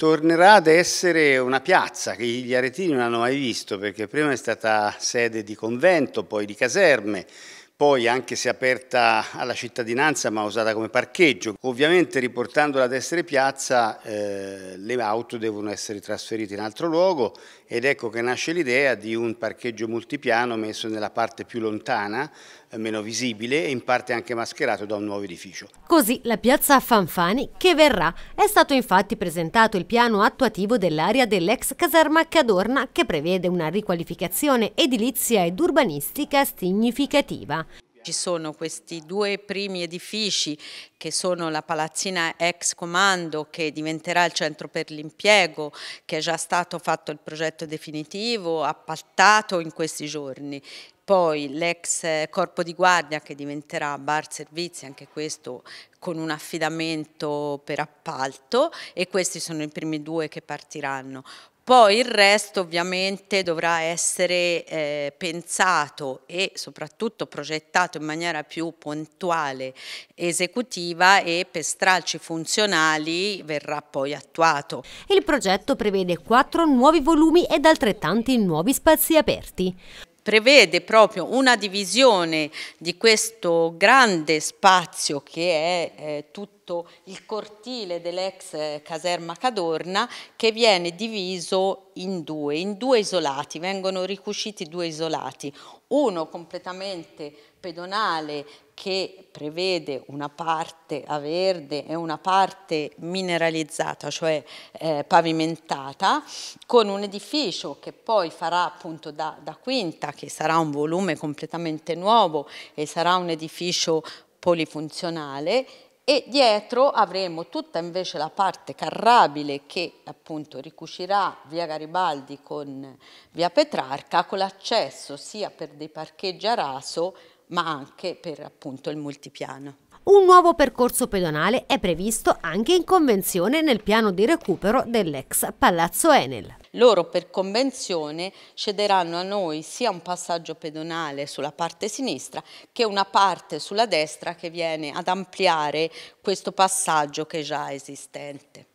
tornerà ad essere una piazza che gli aretini non hanno mai visto perché prima è stata sede di convento, poi di caserme poi anche se aperta alla cittadinanza ma usata come parcheggio. Ovviamente riportando la destra piazza eh, le auto devono essere trasferite in altro luogo ed ecco che nasce l'idea di un parcheggio multipiano messo nella parte più lontana, eh, meno visibile e in parte anche mascherato da un nuovo edificio. Così la piazza Fanfani che verrà. È stato infatti presentato il piano attuativo dell'area dell'ex caserma Cadorna che prevede una riqualificazione edilizia ed urbanistica significativa. Ci sono questi due primi edifici che sono la palazzina ex comando che diventerà il centro per l'impiego, che è già stato fatto il progetto definitivo, appaltato in questi giorni. Poi l'ex corpo di guardia che diventerà bar servizi, anche questo con un affidamento per appalto e questi sono i primi due che partiranno. Poi il resto ovviamente dovrà essere eh, pensato e soprattutto progettato in maniera più puntuale, esecutiva e per stralci funzionali verrà poi attuato. Il progetto prevede quattro nuovi volumi ed altrettanti nuovi spazi aperti prevede proprio una divisione di questo grande spazio che è eh, tutto il cortile dell'ex eh, caserma Cadorna che viene diviso in due, in due isolati, vengono ricusciti due isolati, uno completamente pedonale che prevede una parte a verde e una parte mineralizzata, cioè eh, pavimentata, con un edificio che poi farà appunto da, da quinta, che sarà un volume completamente nuovo e sarà un edificio polifunzionale e dietro avremo tutta invece la parte carrabile che appunto ricuscirà via Garibaldi con via Petrarca con l'accesso sia per dei parcheggi a raso ma anche per appunto il multipiano. Un nuovo percorso pedonale è previsto anche in convenzione nel piano di recupero dell'ex Palazzo Enel. Loro per convenzione cederanno a noi sia un passaggio pedonale sulla parte sinistra che una parte sulla destra che viene ad ampliare questo passaggio che è già esistente.